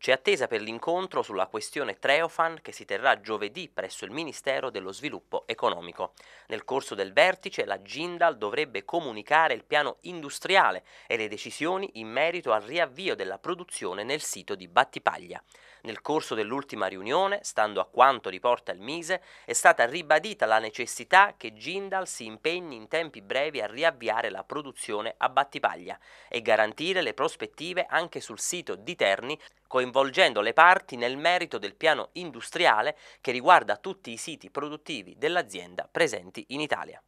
C'è attesa per l'incontro sulla questione Treofan che si terrà giovedì presso il Ministero dello Sviluppo Economico. Nel corso del vertice la Gindal dovrebbe comunicare il piano industriale e le decisioni in merito al riavvio della produzione nel sito di Battipaglia. Nel corso dell'ultima riunione, stando a quanto riporta il Mise, è stata ribadita la necessità che Gindal si impegni in tempi brevi a riavviare la produzione a Battipaglia e garantire le prospettive anche sul sito di Terni coinvolto coinvolgendo le parti nel merito del piano industriale che riguarda tutti i siti produttivi dell'azienda presenti in Italia.